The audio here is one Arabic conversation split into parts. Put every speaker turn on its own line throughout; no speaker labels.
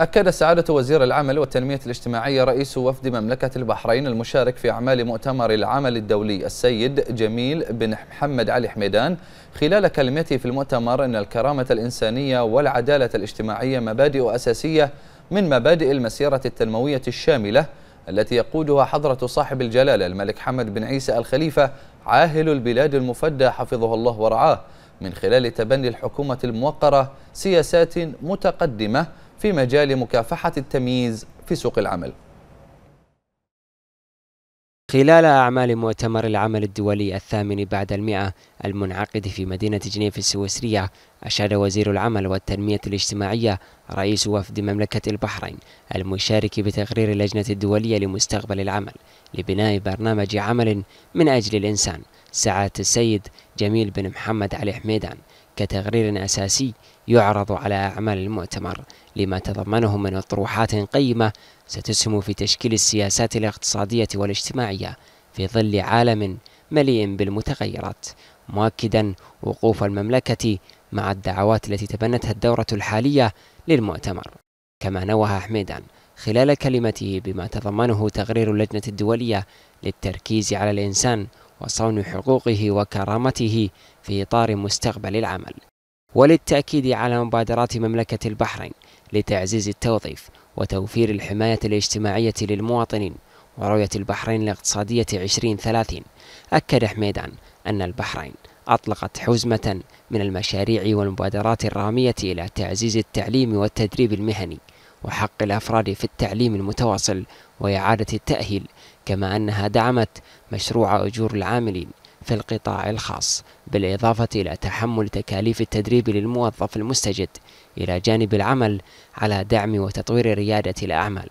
أكد سعادة وزير العمل والتنمية الاجتماعية رئيس وفد مملكة البحرين المشارك في أعمال مؤتمر العمل الدولي السيد جميل بن محمد علي حميدان خلال كلمته في المؤتمر أن الكرامة الإنسانية والعدالة الاجتماعية مبادئ أساسية من مبادئ المسيرة التنموية الشاملة التي يقودها حضرة صاحب الجلالة الملك حمد بن عيسى الخليفة عاهل البلاد المفدى حفظه الله ورعاه من خلال تبني الحكومة الموقرة سياسات متقدمة في مجال مكافحة التمييز في سوق العمل
خلال أعمال مؤتمر العمل الدولي الثامن بعد المئة المنعقد في مدينة جنيف السويسرية أشاد وزير العمل والتنمية الاجتماعية رئيس وفد مملكة البحرين المشارك بتقرير اللجنة الدولية لمستقبل العمل لبناء برنامج عمل من أجل الإنسان سعادة السيد جميل بن محمد علي حميدان كتقرير أساسي يعرض على أعمال المؤتمر لما تضمنه من أطروحات قيمة ستسهم في تشكيل السياسات الاقتصادية والاجتماعية في ظل عالم مليء بالمتغيرات مؤكدا وقوف المملكة مع الدعوات التي تبنتها الدورة الحالية للمؤتمر كما نوه حميدان خلال كلمته بما تضمنه تقرير اللجنة الدولية للتركيز على الإنسان وصون حقوقه وكرامته في إطار مستقبل العمل وللتأكيد على مبادرات مملكة البحرين لتعزيز التوظيف وتوفير الحماية الاجتماعية للمواطنين ورؤية البحرين الاقتصادية 2030 أكد حميدان أن البحرين أطلقت حزمة من المشاريع والمبادرات الرامية إلى تعزيز التعليم والتدريب المهني وحق الأفراد في التعليم المتواصل وإعادة التأهيل كما أنها دعمت مشروع أجور العاملين في القطاع الخاص بالإضافة إلى تحمل تكاليف التدريب للموظف المستجد إلى جانب العمل على دعم وتطوير ريادة الأعمال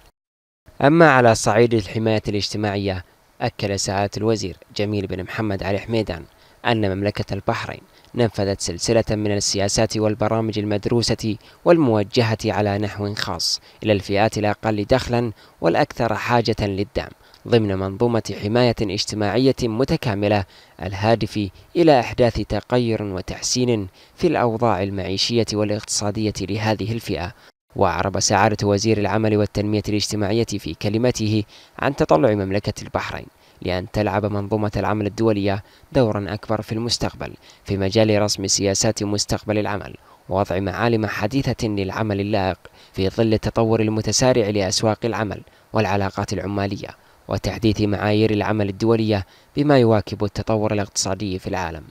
أما على صعيد الحماية الاجتماعية أكد سعادة الوزير جميل بن محمد علي حميدان أن مملكة البحرين نفذت سلسلة من السياسات والبرامج المدروسة والموجهة على نحو خاص إلى الفئات الأقل دخلا والأكثر حاجة للدعم ضمن منظومة حماية اجتماعية متكاملة الهادف إلى إحداث تغير وتحسين في الأوضاع المعيشية والاقتصادية لهذه الفئة وأعرب سعادة وزير العمل والتنمية الاجتماعية في كلمته عن تطلع مملكة البحرين لأن تلعب منظومة العمل الدولية دورا أكبر في المستقبل في مجال رسم سياسات مستقبل العمل ووضع معالم حديثة للعمل اللائق في ظل التطور المتسارع لأسواق العمل والعلاقات العمالية وتحديث معايير العمل الدولية بما يواكب التطور الاقتصادي في العالم